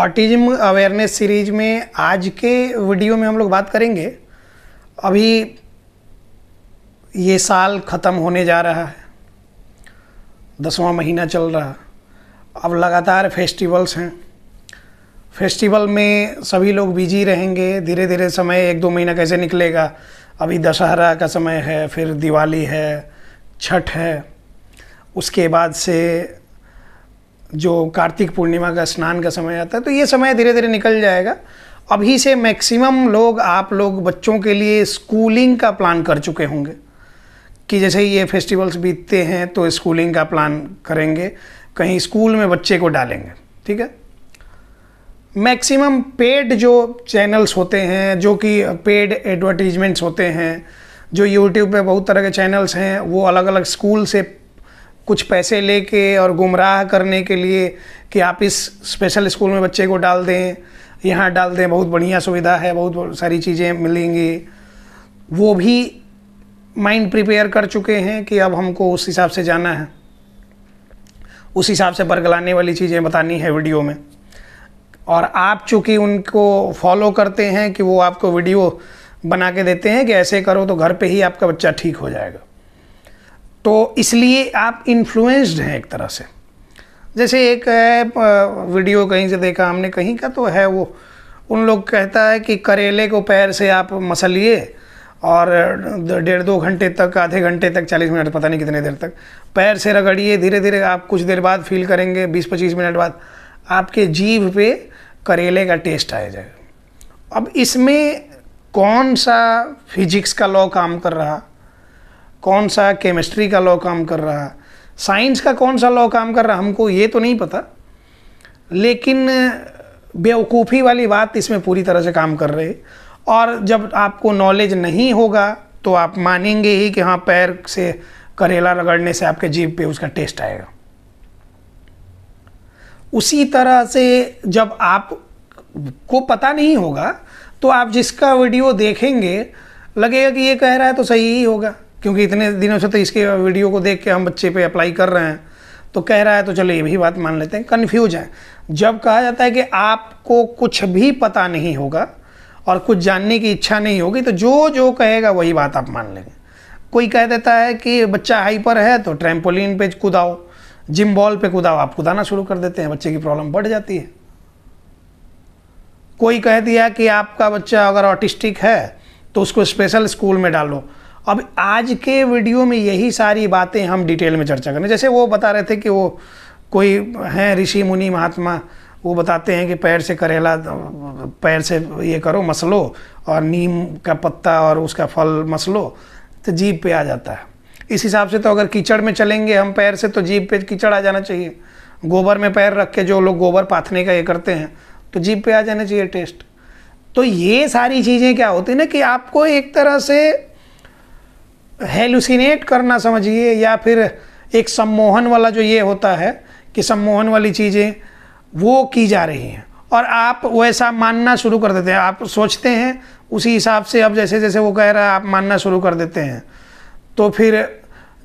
autism awareness series में आज के वीडियो में हम लोग बात करेंगे अभी ये साल ख़त्म होने जा रहा है दसवां महीना चल रहा अब लगातार फेस्टिवल्स हैं फेस्टिवल में सभी लोग बिजी रहेंगे धीरे धीरे समय एक दो महीना कैसे निकलेगा अभी दशहरा का समय है फिर दिवाली है छठ है उसके बाद से जो कार्तिक पूर्णिमा का स्नान का समय आता है तो ये समय धीरे धीरे निकल जाएगा अभी से मैक्सिमम लोग आप लोग बच्चों के लिए स्कूलिंग का प्लान कर चुके होंगे कि जैसे ये फेस्टिवल्स बीतते हैं तो स्कूलिंग का प्लान करेंगे कहीं स्कूल में बच्चे को डालेंगे ठीक है मैक्सिमम पेड जो चैनल्स होते हैं जो कि पेड एडवर्टीजमेंट्स होते हैं जो यूट्यूब पे बहुत तरह के चैनल्स हैं वो अलग अलग स्कूल से कुछ पैसे लेके और गुमराह करने के लिए कि आप इस स्पेशल स्कूल में बच्चे को डाल दें यहाँ डाल दें बहुत बढ़िया सुविधा है बहुत सारी चीज़ें मिलेंगी वो भी माइंड प्रिपेयर कर चुके हैं कि अब हमको उस हिसाब से जाना है उस हिसाब से बरगलाने वाली चीज़ें बतानी है वीडियो में और आप चूँकि उनको फॉलो करते हैं कि वो आपको वीडियो बना के देते हैं कि ऐसे करो तो घर पे ही आपका बच्चा ठीक हो जाएगा तो इसलिए आप इन्फ्लुएंस्ड हैं एक तरह से जैसे एक वीडियो कहीं से देखा हमने कहीं का तो है वो उन लोग कहता है कि करेले को पैर से आप मसलिए और डेढ़ दो घंटे तक आधे घंटे तक चालीस मिनट पता नहीं कितने देर तक पैर से रगड़िए धीरे धीरे आप कुछ देर बाद फील करेंगे बीस पच्चीस मिनट बाद आपके जीभ पे करेले का टेस्ट आ जाएगा अब इसमें कौन सा फिजिक्स का लॉ काम कर रहा कौन सा केमिस्ट्री का लॉ काम कर रहा साइंस का कौन सा लॉ काम कर रहा हमको ये तो नहीं पता लेकिन बेवकूफ़ी वाली बात इसमें पूरी तरह से काम कर रहे और जब आपको नॉलेज नहीं होगा तो आप मानेंगे ही कि हाँ पैर से करेला रगड़ने से आपके जीभ पे उसका टेस्ट आएगा उसी तरह से जब आप को पता नहीं होगा तो आप जिसका वीडियो देखेंगे लगेगा कि ये कह रहा है तो सही ही होगा क्योंकि इतने दिनों से तो इसके वीडियो को देख के हम बच्चे पे अप्लाई कर रहे हैं तो कह रहा है तो चलो ये भी बात मान लेते हैं कन्फ्यूज हैं जब कहा जाता है कि आपको कुछ भी पता नहीं होगा और कुछ जानने की इच्छा नहीं होगी तो जो जो कहेगा वही बात आप मान लेंगे कोई कह देता है कि बच्चा हाइपर है तो ट्रैम्पोलिन पे कूदाओ जिम बॉल पे कूदाओ आप कूदाना शुरू कर देते हैं बच्चे की प्रॉब्लम बढ़ जाती है कोई कह दिया कि आपका बच्चा अगर ऑटिस्टिक है तो उसको स्पेशल स्कूल में डालो अब आज के वीडियो में यही सारी बातें हम डिटेल में चर्चा करें जैसे वो बता रहे थे कि वो कोई हैं ऋषि मुनि महात्मा वो बताते हैं कि पैर से करेला पैर से ये करो मसलो और नीम का पत्ता और उसका फल मसलो तो जीप पे आ जाता है इस हिसाब से तो अगर कीचड़ में चलेंगे हम पैर से तो जीप पे कीचड़ आ जाना चाहिए गोबर में पैर रख के जो लोग गोबर पाथने का ये करते हैं तो जीप पे आ जाना चाहिए टेस्ट तो ये सारी चीज़ें क्या होती है ना कि आपको एक तरह से हेलुसिनेट करना समझिए या फिर एक सम्मोहन वाला जो ये होता है कि सम्मोहन वाली चीज़ें वो की जा रही हैं और आप वैसा मानना शुरू कर देते हैं आप सोचते हैं उसी हिसाब से अब जैसे जैसे वो कह रहा है आप मानना शुरू कर देते हैं तो फिर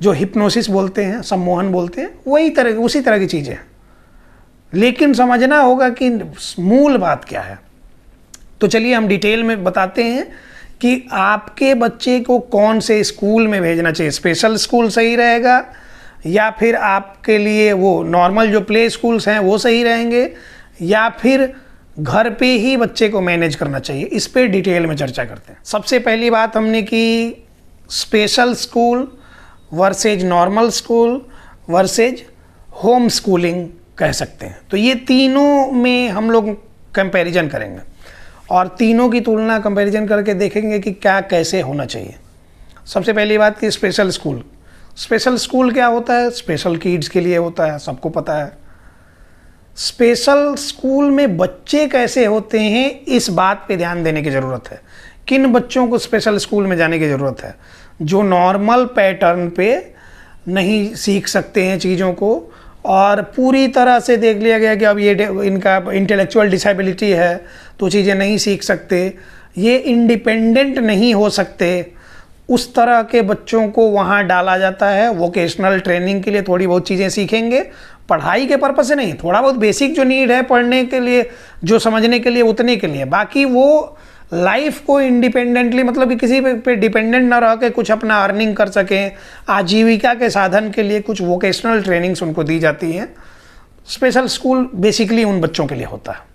जो हिप्नोसिस बोलते हैं सम्मोहन बोलते हैं वही तरह उसी तरह की चीज़ें लेकिन समझना होगा कि मूल बात क्या है तो चलिए हम डिटेल में बताते हैं कि आपके बच्चे को कौन से स्कूल में भेजना चाहिए स्पेशल स्कूल सही रहेगा या फिर आपके लिए वो नॉर्मल जो प्ले स्कूल्स हैं वो सही रहेंगे या फिर घर पे ही बच्चे को मैनेज करना चाहिए इस पर डिटेल में चर्चा करते हैं सबसे पहली बात हमने की special school versus normal school versus home schooling कह सकते हैं तो ये तीनों में हम लोग कंपैरिजन करेंगे और तीनों की तुलना कंपैरिजन करके देखेंगे कि क्या कैसे होना चाहिए सबसे पहली बात कि स्पेशल स्कूल स्पेशल स्कूल क्या होता है स्पेशल किड्स के लिए होता है सबको पता है स्पेशल स्कूल में बच्चे कैसे होते हैं इस बात पे ध्यान देने की ज़रूरत है किन बच्चों को स्पेशल स्कूल में जाने की ज़रूरत है जो नॉर्मल पैटर्न पे नहीं सीख सकते हैं चीज़ों को और पूरी तरह से देख लिया गया कि अब ये इनका इंटेलेक्चुअल डिसेबिलिटी है तो चीज़ें नहीं सीख सकते ये इंडिपेंडेंट नहीं हो सकते उस तरह के बच्चों को वहाँ डाला जाता है वोकेशनल ट्रेनिंग के लिए थोड़ी बहुत चीज़ें सीखेंगे पढ़ाई के पर्पज़ से नहीं थोड़ा बहुत बेसिक जो नीड है पढ़ने के लिए जो समझने के लिए उतने के लिए बाकी वो लाइफ को इंडिपेंडेंटली मतलब कि किसी पे डिपेंडेंट ना रह के कुछ अपना अर्निंग कर सकें आजीविका के साधन के लिए कुछ वोकेशनल ट्रेनिंग्स उनको दी जाती हैं स्पेशल स्कूल बेसिकली उन बच्चों के लिए होता है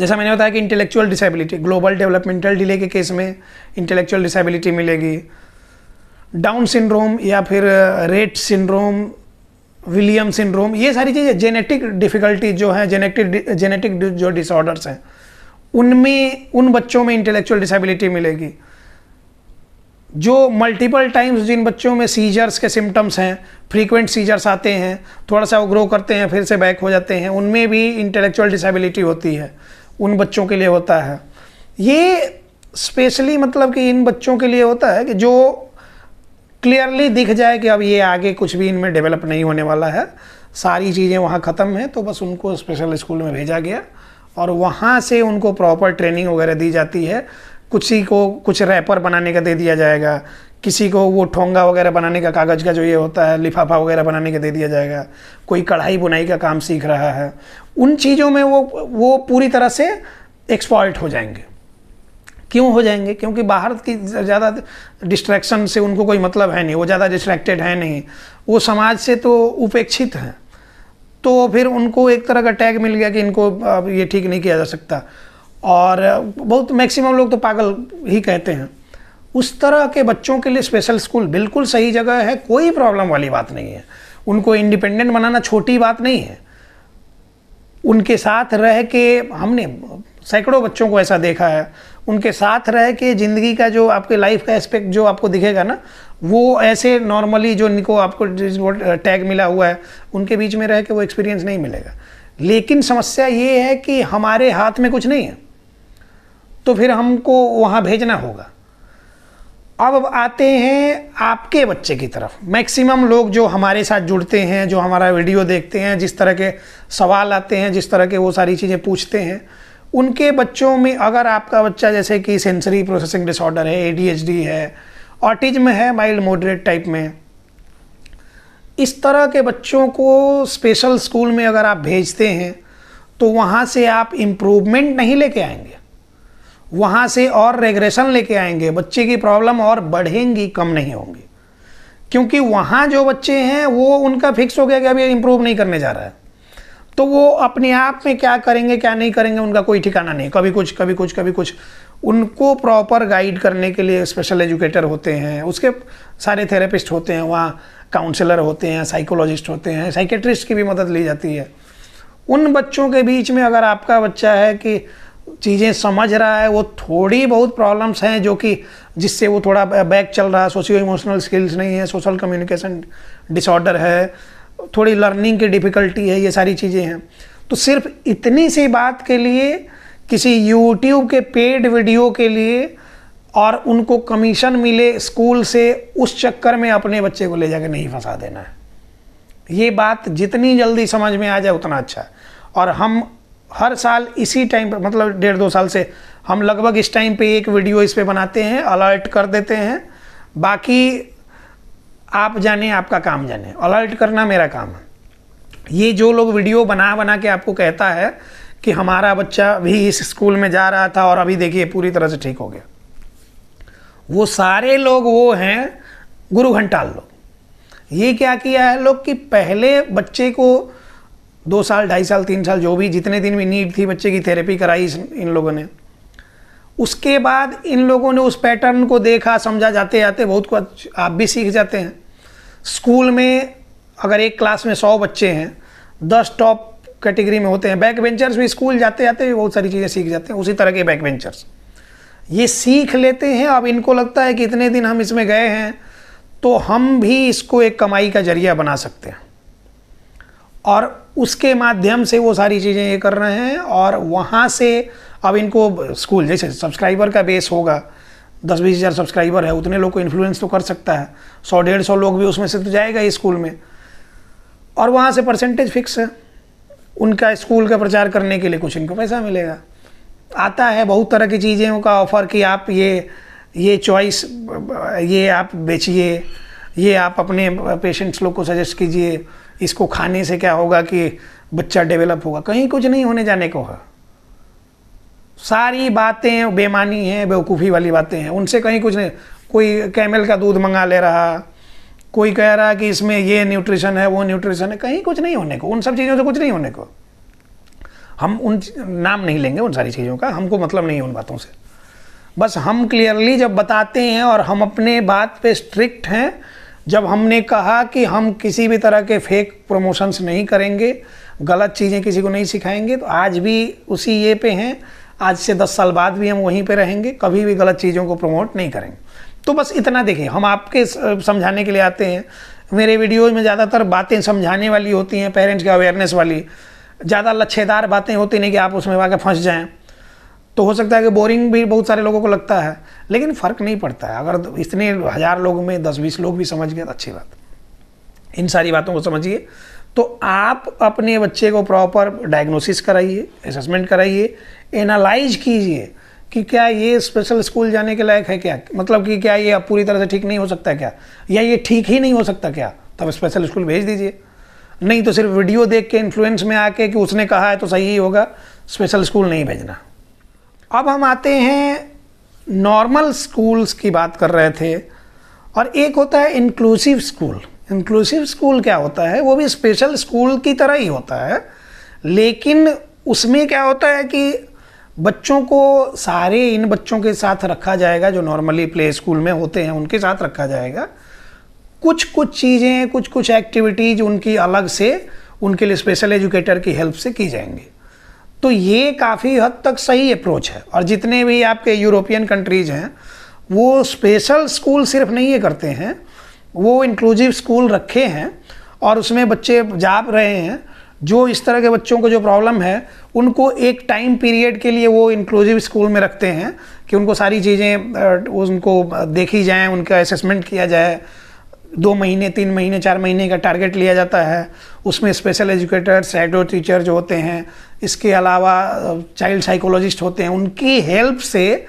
जैसा मैंने बताया कि intellectual disability global developmental delay के केस में इंटेलेक्चुअल डिसेबिलिटी मिलेगी डाउन सिंड्रोम या फिर रेट सिंड्रोम विलियम सिंड्रोम ये सारी चीज़ें जेनेटिक डिफ़िकल्टी जो हैं जेनेटिक जेनेटिक जो डिसऑर्डर्स हैं उनमें उन बच्चों में इंटेलेक्चुअल डिसेबिलिटी मिलेगी जो मल्टीपल टाइम्स जिन बच्चों में सीजर्स के सिम्टम्स हैं फ्रीक्वेंट सीजर्स आते हैं थोड़ा सा वो ग्रो करते हैं फिर से बैक हो जाते हैं उनमें भी इंटेलेक्चुअल डिसेबिलिटी होती है उन बच्चों के लिए होता है ये स्पेशली मतलब कि इन बच्चों के लिए होता है कि जो क्लियरली दिख जाए कि अब ये आगे कुछ भी इनमें डेवलप नहीं होने वाला है सारी चीज़ें वहाँ ख़त्म हैं तो बस उनको स्पेशल स्कूल में भेजा गया और वहाँ से उनको प्रॉपर ट्रेनिंग वगैरह दी जाती है कुछ ही को कुछ रैपर बनाने का दे दिया जाएगा किसी को वो ठोंगा वगैरह बनाने का कागज़ का जो ये होता है लिफाफा वगैरह बनाने का दे दिया जाएगा कोई कढ़ाई बुनाई का काम सीख रहा है उन चीज़ों में वो वो पूरी तरह से एक्सपॉल्ट हो जाएंगे क्यों हो जाएंगे क्योंकि बाहर की ज़्यादा डिस्ट्रैक्शन से उनको कोई मतलब है नहीं वो ज़्यादा डिस्ट्रैक्टेड है नहीं वो समाज से तो उपेक्षित हैं तो फिर उनको एक तरह का टैग मिल गया कि इनको अब ये ठीक नहीं किया जा सकता और बहुत मैक्सिमम लोग तो पागल ही कहते हैं उस तरह के बच्चों के लिए स्पेशल स्कूल बिल्कुल सही जगह है कोई प्रॉब्लम वाली बात नहीं है उनको इंडिपेंडेंट बनाना छोटी बात नहीं है उनके साथ रह के हमने सैकड़ों बच्चों को ऐसा देखा है उनके साथ रह के ज़िंदगी का जो आपके लाइफ का एस्पेक्ट जो आपको दिखेगा ना वो ऐसे नॉर्मली जो इनको आपको टैग मिला हुआ है उनके बीच में रह के वो एक्सपीरियंस नहीं मिलेगा लेकिन समस्या ये है कि हमारे हाथ में कुछ नहीं है तो फिर हमको वहाँ भेजना होगा अब आते हैं आपके बच्चे की तरफ मैक्सिमम लोग जो हमारे साथ जुड़ते हैं जो हमारा वीडियो देखते हैं जिस तरह के सवाल आते हैं जिस तरह के वो सारी चीज़ें पूछते हैं उनके बच्चों में अगर आपका बच्चा जैसे कि सेंसरी प्रोसेसिंग डिसऑर्डर है ए है ऑटिज्म है माइल्ड मॉडरेट टाइप में इस तरह के बच्चों को स्पेशल स्कूल में अगर आप भेजते हैं तो वहाँ से आप इम्प्रूवमेंट नहीं लेके आएंगे वहाँ से और रेग्रेशन लेके आएंगे बच्चे की प्रॉब्लम और बढ़ेंगी कम नहीं होंगी क्योंकि वहाँ जो बच्चे हैं वो उनका फिक्स हो गया कि अभी इम्प्रूव नहीं करने जा रहा है तो वो अपने आप में क्या करेंगे क्या नहीं करेंगे उनका कोई ठिकाना नहीं कभी कुछ कभी कुछ कभी कुछ उनको प्रॉपर गाइड करने के लिए स्पेशल एजुकेटर होते हैं उसके सारे थेरेपिस्ट होते हैं वहाँ काउंसलर होते हैं साइकोलॉजिस्ट होते हैं साइकेट्रिस्ट की भी मदद ली जाती है उन बच्चों के बीच में अगर आपका बच्चा है कि चीज़ें समझ रहा है वो थोड़ी बहुत प्रॉब्लम्स हैं जो कि जिससे वो थोड़ा बैक चल रहा है सोशियो इमोशनल स्किल्स नहीं है सोशल कम्युनिकेशन डिसऑर्डर है थोड़ी लर्निंग की डिफ़िकल्टी है ये सारी चीज़ें हैं तो सिर्फ इतनी सी बात के लिए किसी यूट्यूब के पेड वीडियो के लिए और उनको कमीशन मिले स्कूल से उस चक्कर में अपने बच्चे को ले जाकर नहीं फंसा देना है ये बात जितनी जल्दी समझ में आ जाए उतना अच्छा है और हम हर साल इसी टाइम पर मतलब डेढ़ दो साल से हम लगभग इस टाइम पे एक वीडियो इस पे बनाते हैं अलर्ट कर देते हैं बाकी आप जाने आपका काम जाने अलर्ट करना मेरा काम है ये जो लोग वीडियो बना बना के आपको कहता है कि हमारा बच्चा भी इस स्कूल में जा रहा था और अभी देखिए पूरी तरह से ठीक हो गया वो सारे लोग वो हैं गुरु घंटाल लोग ये क्या किया है लोग कि पहले बच्चे को दो साल ढाई साल तीन साल जो भी जितने दिन भी नीड थी बच्चे की थेरेपी कराई इन लोगों ने उसके बाद इन लोगों ने उस पैटर्न को देखा समझा जाते जाते बहुत कुछ आप भी सीख जाते हैं स्कूल में अगर एक क्लास में सौ बच्चे हैं दस टॉप कैटेगरी में होते हैं बैक वेंचर्स भी स्कूल जाते जाते भी बहुत सारी चीज़ें सीख जाते हैं उसी तरह के बैक वेंचर्स ये सीख लेते हैं अब इनको लगता है कि इतने दिन हम इसमें गए हैं तो हम भी इसको एक कमाई का जरिया बना सकते हैं और उसके माध्यम से वो सारी चीज़ें ये कर रहे हैं और वहाँ से अब इनको स्कूल जैसे सब्सक्राइबर का बेस होगा दस बीस हज़ार सब्सक्राइबर है उतने लोग को इन्फ्लुएंस तो कर सकता है सौ डेढ़ सौ लोग भी उसमें से तो जाएगा ही स्कूल में और वहाँ से परसेंटेज फिक्स है उनका स्कूल का प्रचार करने के लिए कुछ इनको पैसा मिलेगा आता है बहुत तरह की चीज़ों का ऑफ़र कि आप ये ये चॉइस ये आप बेचिए ये आप अपने पेशेंट्स लोग को सजेस्ट कीजिए इसको खाने से क्या होगा कि बच्चा डेवलप होगा कहीं कुछ नहीं होने जाने को है सारी बातें बेमानी हैं बेवकूफ़ी वाली बातें हैं उनसे कहीं कुछ नहीं कोई कैमल का दूध मंगा ले रहा कोई कह रहा कि इसमें ये न्यूट्रिशन है वो न्यूट्रिशन है कहीं कुछ नहीं होने को उन सब चीज़ों से कुछ नहीं होने को हम उन नाम नहीं लेंगे उन सारी चीज़ों का हमको मतलब नहीं है उन बातों से बस हम क्लियरली जब बताते हैं और हम अपने बात पे स्ट्रिक्ट हैं जब हमने कहा कि हम किसी भी तरह के फेक प्रमोशंस नहीं करेंगे गलत चीज़ें किसी को नहीं सिखाएंगे तो आज भी उसी ये पे हैं आज से दस साल बाद भी हम वहीं पे रहेंगे कभी भी गलत चीज़ों को प्रमोट नहीं करेंगे तो बस इतना देखें हम आपके समझाने के लिए आते हैं मेरे वीडियोज़ में ज़्यादातर बातें समझाने वाली होती हैं पेरेंट्स के अवेयरनेस वाली ज़्यादा लच्छेदार बातें होती नहीं कि आप उसमें आगे फंस जाएँ तो हो सकता है कि बोरिंग भी बहुत सारे लोगों को लगता है लेकिन फ़र्क नहीं पड़ता है अगर इतने हज़ार लोग में दस बीस लोग भी समझ गए तो अच्छी बात इन सारी बातों को समझिए तो आप अपने बच्चे को प्रॉपर डायग्नोसिस कराइए असेसमेंट कराइए एनालाइज कीजिए कि क्या ये स्पेशल स्कूल जाने के लायक है क्या मतलब कि क्या ये अब पूरी तरह से ठीक नहीं हो सकता क्या या ये ठीक ही नहीं हो सकता क्या तब स्पेशल स्कूल भेज दीजिए नहीं तो सिर्फ वीडियो देख के इन्फ्लुएंस में आके कि उसने कहा है तो सही ही होगा स्पेशल स्कूल नहीं भेजना अब हम आते हैं नॉर्मल स्कूल्स की बात कर रहे थे और एक होता है इंक्लूसिव स्कूल इंक्लूसिव स्कूल क्या होता है वो भी स्पेशल स्कूल की तरह ही होता है लेकिन उसमें क्या होता है कि बच्चों को सारे इन बच्चों के साथ रखा जाएगा जो नॉर्मली प्ले स्कूल में होते हैं उनके साथ रखा जाएगा कुछ कुछ चीज़ें कुछ कुछ एक्टिविटीज़ उनकी अलग से उनके लिए स्पेशल एजुकेटर की हेल्प से की जाएंगी तो ये काफ़ी हद तक सही अप्रोच है और जितने भी आपके यूरोपियन कंट्रीज हैं वो स्पेशल स्कूल सिर्फ नहीं ये करते हैं वो इंक्लूसिव स्कूल रखे हैं और उसमें बच्चे जा रहे हैं जो इस तरह के बच्चों को जो प्रॉब्लम है उनको एक टाइम पीरियड के लिए वो इंक्लूसिव स्कूल में रखते हैं कि उनको सारी चीज़ें उनको देखी जाएँ उनका असेसमेंट किया जाए दो महीने तीन महीने चार महीने का टारगेट लिया जाता है उसमें स्पेशल एजुकेटर सैडो टीचर जो होते हैं इसके अलावा चाइल्ड साइकोलॉजिस्ट होते हैं उनकी हेल्प से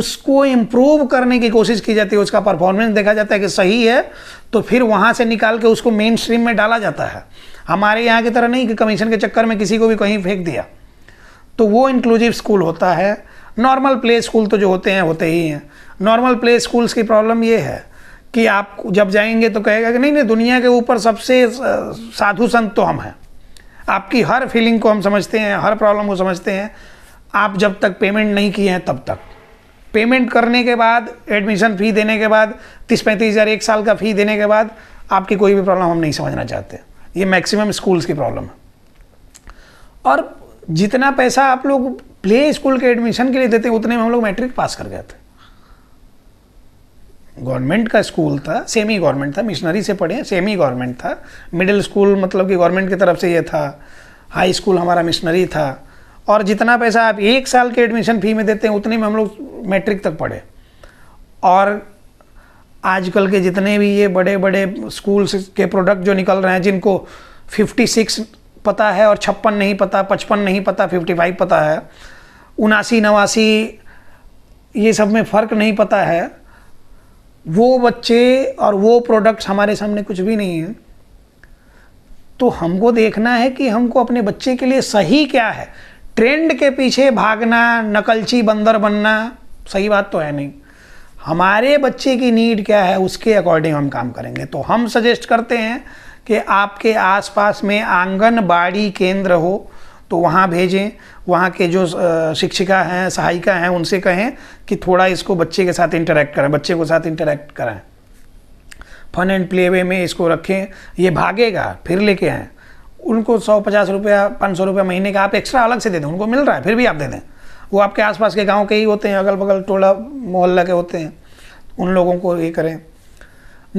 उसको इम्प्रूव करने की कोशिश की जाती है उसका परफॉर्मेंस देखा जाता है कि सही है तो फिर वहाँ से निकाल के उसको मेन स्ट्रीम में डाला जाता है हमारे यहाँ की तरह नहीं कि कमीशन के चक्कर में किसी को भी कहीं फेंक दिया तो वो इंक्लूसिव स्कूल होता है नॉर्मल प्ले स्कूल तो जो होते हैं होते ही हैं नॉर्मल प्ले स्कूल्स की प्रॉब्लम ये है कि आप जब जाएंगे तो कहेगा कि नहीं नहीं दुनिया के ऊपर सबसे साधु संत तो हम हैं आपकी हर फीलिंग को हम समझते हैं हर प्रॉब्लम को समझते हैं आप जब तक पेमेंट नहीं किए हैं तब तक पेमेंट करने के बाद एडमिशन फ़ी देने के बाद तीस पैंतीस हज़ार एक साल का फ़ी देने के बाद आपकी कोई भी प्रॉब्लम हम नहीं समझना चाहते ये मैक्सिमम स्कूल्स की प्रॉब्लम है और जितना पैसा आप लोग प्ले स्कूल के एडमिशन के लिए देते उतने में हम लोग मैट्रिक पास कर गए थे गवर्नमेंट का स्कूल था सेमी गवर्नमेंट था मिशनरी से पढ़े सेमी गवर्नमेंट था मिडिल स्कूल मतलब कि गवर्नमेंट की तरफ से ये था हाई स्कूल हमारा मिशनरी था और जितना पैसा आप एक साल के एडमिशन फ़ी में देते हैं उतने में हम लोग मैट्रिक तक पढ़े और आजकल के जितने भी ये बड़े बड़े स्कूल्स के प्रोडक्ट जो निकल रहे हैं जिनको 56 पता है और छप्पन नहीं पता पचपन नहीं पता 55 पता है उनासी नवासी ये सब में फ़र्क नहीं पता है वो बच्चे और वो प्रोडक्ट्स हमारे सामने कुछ भी नहीं है तो हमको देखना है कि हमको अपने बच्चे के लिए सही क्या है ट्रेंड के पीछे भागना नकलची बंदर बनना सही बात तो है नहीं हमारे बच्चे की नीड क्या है उसके अकॉर्डिंग हम काम करेंगे तो हम सजेस्ट करते हैं कि आपके आसपास में आंगनबाड़ी केंद्र हो तो वहाँ भेजें वहाँ के जो शिक्षिका हैं सहायिका हैं उनसे कहें कि थोड़ा इसको बच्चे के साथ इंटरेक्ट करें बच्चे के साथ इंटरेक्ट करें फन एंड प्ले वे में इसको रखें ये भागेगा फिर लेके आए उनको सौ पचास रुपया पाँच सौ रुपया महीने का आप एक्स्ट्रा अलग से दे दें उनको मिल रहा है फिर भी आप दे दें वो आपके आसपास के गांव के ही होते हैं अगल बगल टोला मोहल्ला के होते हैं उन लोगों को ये करें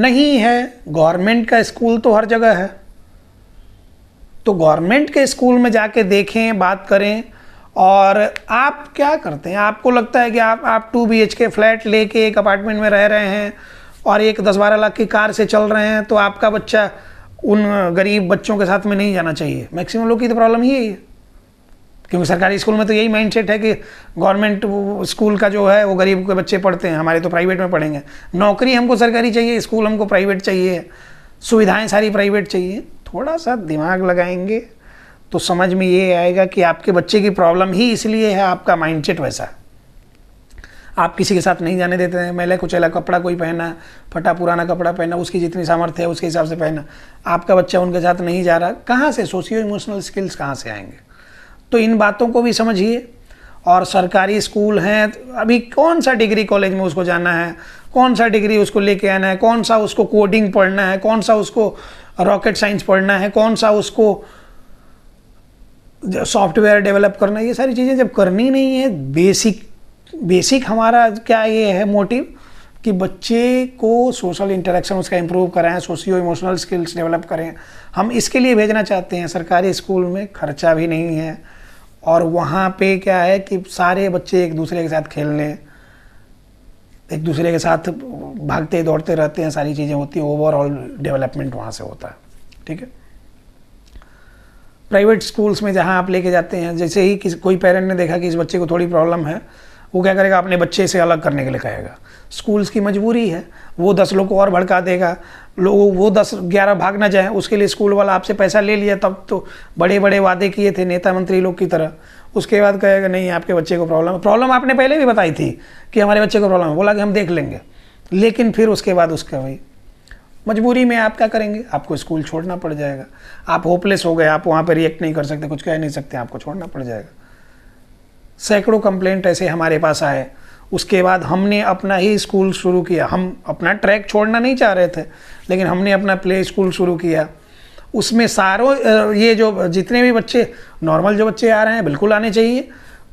नहीं है गवर्नमेंट का स्कूल तो हर जगह है तो गवर्नमेंट के स्कूल में जाके देखें बात करें और आप क्या करते हैं आपको लगता है कि आप आप two B H K flat लेके एक अपार्टमेंट में रह रहे हैं और एक दस बारह लाख की कार से चल रहे हैं तो आपका बच्चा उन गरीब बच्चों के साथ में नहीं जाना चाहिए मैक्सिमम लोग की तो प्रॉब्लम ही यही है क्योंकि सरकारी स्कूल में तो यही माइंड सेट है कि गवर्नमेंट स्कूल का जो है वो गरीब के बच्चे पढ़ते हैं हमारे तो प्राइवेट में पढ़ेंगे नौकरी हमको सरकारी चाहिए स्कूल हमको प्राइवेट चाहिए सुविधाएं सारी प्राइवेट चाहिए थोड़ा सा दिमाग लगाएंगे तो समझ में ये आएगा कि आपके बच्चे की प्रॉब्लम ही इसलिए है आपका माइंडसेट वैसा आप किसी के साथ नहीं जाने देते हैं मेला कुचैला कपड़ा कोई पहना फटा पुराना कपड़ा पहना उसकी जितनी सामर्थ्य है उसके हिसाब से पहना आपका बच्चा उनके साथ नहीं जा रहा कहाँ से सोशियो इमोशनल स्किल्स कहाँ से आएंगे तो इन बातों को भी समझिए और सरकारी स्कूल हैं तो अभी कौन सा डिग्री कॉलेज में उसको जाना है कौन सा डिग्री उसको लेके आना है कौन सा उसको कोडिंग पढ़ना है कौन सा उसको रॉकेट साइंस पढ़ना है कौन सा उसको सॉफ्टवेयर डेवलप करना ये सारी चीज़ें जब करनी नहीं है बेसिक बेसिक हमारा क्या ये है मोटिव कि बच्चे को सोशल इंटरेक्शन उसका इम्प्रूव कराएं सोशियो इमोशनल स्किल्स डेवलप करें हम इसके लिए भेजना चाहते हैं सरकारी स्कूल में खर्चा भी नहीं है और वहाँ पे क्या है कि सारे बच्चे एक दूसरे के साथ खेल लें एक दूसरे के साथ भागते दौड़ते रहते हैं सारी चीज़ें होती हैं ओवरऑल डेवलपमेंट वहाँ से होता है ठीक है प्राइवेट स्कूल्स में जहाँ आप लेके जाते हैं जैसे ही किसी कोई पेरेंट ने देखा कि इस बच्चे को थोड़ी प्रॉब्लम है वो क्या करेगा अपने बच्चे से अलग करने के लिए कहेगा स्कूल्स की मजबूरी है वो दस लोग को और भड़का देगा लोग वो दस ग्यारह भाग ना जाए उसके लिए स्कूल वाला आपसे पैसा ले लिया तब तो बड़े बड़े वादे किए थे नेता मंत्री लोग की तरह उसके बाद कहेगा नहीं आपके बच्चे को प्रॉब्लम है प्रॉब्लम आपने पहले भी बताई थी कि हमारे बच्चे को प्रॉब्लम है बोला कि हम देख लेंगे लेकिन फिर उसके बाद उसका वही मजबूरी में आप क्या करेंगे आपको स्कूल छोड़ना पड़ जाएगा आप होपलेस हो गए आप वहाँ पर रिएक्ट नहीं कर सकते कुछ कह नहीं सकते आपको छोड़ना पड़ जाएगा सैकड़ों कंप्लेंट ऐसे हमारे पास आए उसके बाद हमने अपना ही स्कूल शुरू किया हम अपना ट्रैक छोड़ना नहीं चाह रहे थे लेकिन हमने अपना प्ले स्कूल शुरू किया उसमें सारों ये जो जितने भी बच्चे नॉर्मल जो बच्चे आ रहे हैं बिल्कुल आने चाहिए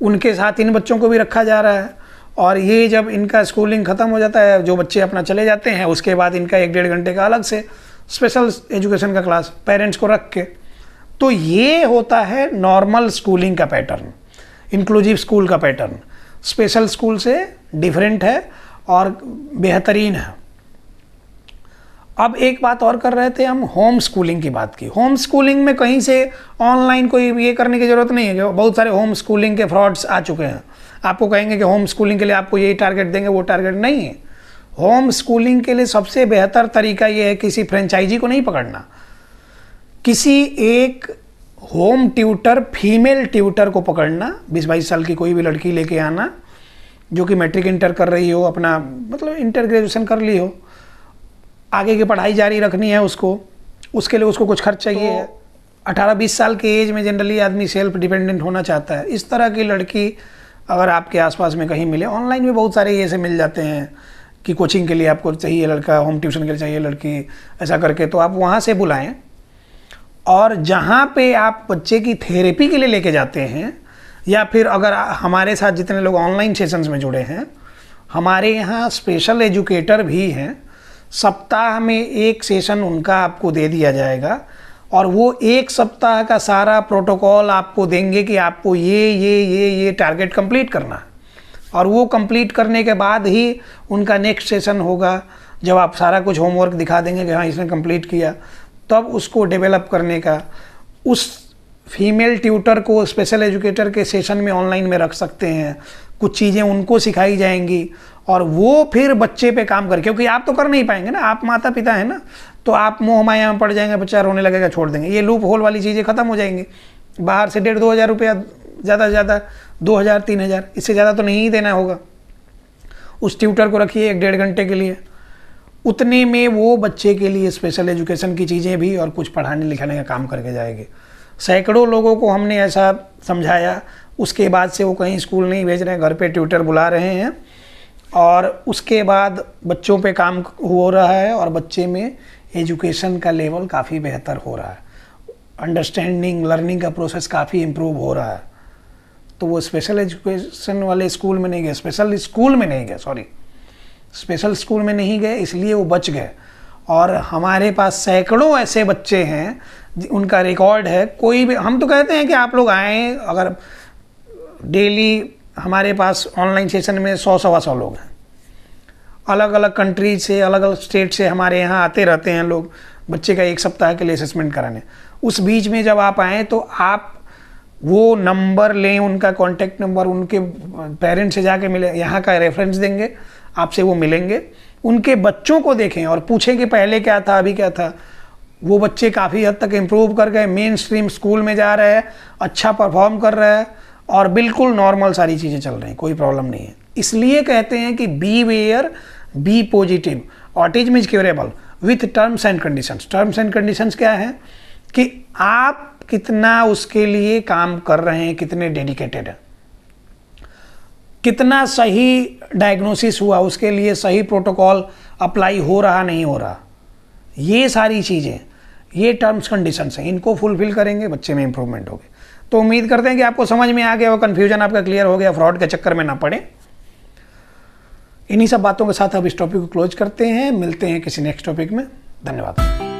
उनके साथ इन बच्चों को भी रखा जा रहा है और ये जब इनका स्कूलिंग ख़त्म हो जाता है जो बच्चे अपना चले जाते हैं उसके बाद इनका एक डेढ़ घंटे का अलग से स्पेशल एजुकेशन का क्लास पेरेंट्स को रख के तो ये होता है नॉर्मल स्कूलिंग का पैटर्न इंक्लूजिव स्कूल का पैटर्न स्पेशल स्कूल से डिफरेंट है और बेहतरीन है अब एक बात और कर रहे थे हम होम स्कूलिंग की बात की होम स्कूलिंग में कहीं से ऑनलाइन कोई ये करने की ज़रूरत नहीं है बहुत सारे होम स्कूलिंग के फ्रॉड्स आ चुके हैं आपको कहेंगे कि होम स्कूलिंग के लिए आपको यही टारगेट देंगे वो टारगेट नहीं है होम स्कूलिंग के लिए सबसे बेहतर तरीका ये है किसी फ्रेंचाइजी को नहीं पकड़ना किसी एक होम ट्यूटर फीमेल ट्यूटर को पकड़ना बीस बाईस साल की कोई भी लड़की लेके आना जो कि मैट्रिक इंटर कर रही हो अपना मतलब इंटर ग्रेजुएशन कर ली हो आगे की पढ़ाई जारी रखनी है उसको उसके लिए उसको कुछ खर्च चाहिए तो, अठारह बीस साल के एज में जनरली आदमी सेल्फ डिपेंडेंट होना चाहता है इस तरह की लड़की अगर आपके आसपास में कहीं मिले ऑनलाइन भी बहुत सारे ऐसे मिल जाते हैं कि कोचिंग के लिए आपको चाहिए लड़का होम ट्यूशन के लिए चाहिए लड़की ऐसा करके तो आप वहाँ से बुलाएं और जहाँ पे आप बच्चे की थेरेपी के लिए लेके जाते हैं या फिर अगर हमारे साथ जितने लोग ऑनलाइन सेशंस में जुड़े हैं हमारे यहाँ स्पेशल एजुकेटर भी हैं सप्ताह में एक सेशन उनका आपको दे दिया जाएगा और वो एक सप्ताह का सारा प्रोटोकॉल आपको देंगे कि आपको ये ये ये ये टारगेट कंप्लीट करना और वो कंप्लीट करने के बाद ही उनका नेक्स्ट सेशन होगा जब आप सारा कुछ होमवर्क दिखा देंगे कि हाँ इसने कंप्लीट किया तब उसको डेवलप करने का उस फीमेल ट्यूटर को स्पेशल एजुकेटर के सेशन में ऑनलाइन में रख सकते हैं कुछ चीज़ें उनको सिखाई जाएंगी और वो फिर बच्चे पे काम कर क्योंकि आप तो कर नहीं पाएंगे ना आप माता पिता हैं ना तो आप मोह माया में पड़ जाएंगे बच्चा रोने लगेगा छोड़ देंगे ये लूप होल वाली चीज़ें खत्म हो जाएंगी बाहर से डेढ़ दो हज़ार रुपया ज़्यादा से ज़्यादा दो हज़ार तीन हज़ार इससे ज़्यादा तो नहीं देना होगा उस ट्यूटर को रखिए एक डेढ़ घंटे के लिए उतने में वो बच्चे के लिए स्पेशल एजुकेशन की चीज़ें भी और कुछ पढ़ाने लिखाने का काम करके जाएंगे सैकड़ों लोगों को हमने ऐसा समझाया उसके बाद से वो कहीं स्कूल नहीं भेज रहे हैं घर पे ट्यूटर बुला रहे हैं और उसके बाद बच्चों पे काम हो रहा है और बच्चे में एजुकेशन का लेवल काफ़ी बेहतर हो रहा है अंडरस्टैंडिंग लर्निंग का प्रोसेस काफ़ी इम्प्रूव हो रहा है तो वो स्पेशल एजुकेशन वाले स्कूल में नहीं गए स्पेशल स्कूल में नहीं गए सॉरी स्पेशल स्कूल में नहीं गए इसलिए वो बच गए और हमारे पास सैकड़ों ऐसे बच्चे हैं उनका रिकॉर्ड है कोई भी हम तो कहते हैं कि आप लोग आएँ अगर डेली हमारे पास ऑनलाइन सेशन में सौ सवा सौ लोग हैं अलग अलग कंट्री से अलग अलग स्टेट से हमारे यहाँ आते रहते हैं लोग बच्चे का एक सप्ताह के लिए असेसमेंट कराने उस बीच में जब आप आएँ तो आप वो नंबर लें उनका कॉन्टैक्ट नंबर उनके पेरेंट्स से जाके मिले यहाँ का रेफरेंस देंगे आपसे वो मिलेंगे उनके बच्चों को देखें और पूछें कि पहले क्या था अभी क्या था वो बच्चे काफ़ी हद तक इम्प्रूव कर गए मेन स्ट्रीम स्कूल में जा रहे हैं अच्छा परफॉर्म कर रहा है और बिल्कुल नॉर्मल सारी चीज़ें चल रही हैं कोई प्रॉब्लम नहीं है इसलिए कहते हैं कि be aware be positive autism is curable with terms and conditions terms and conditions क्या है कि आप कितना उसके लिए काम कर रहे हैं कितने डेडिकेटेड हैं कितना सही डायग्नोसिस हुआ उसके लिए सही प्रोटोकॉल अप्लाई हो रहा नहीं हो रहा ये सारी चीज़ें ये टर्म्स कंडीशंस हैं इनको फुलफिल करेंगे बच्चे में इंप्रूवमेंट होगी तो उम्मीद करते हैं कि आपको समझ में आ गया और कन्फ्यूजन आपका क्लियर हो गया फ्रॉड के चक्कर में ना पड़े इन्हीं सब बातों के साथ अब इस टॉपिक को क्लोज करते हैं मिलते हैं किसी नेक्स्ट टॉपिक में धन्यवाद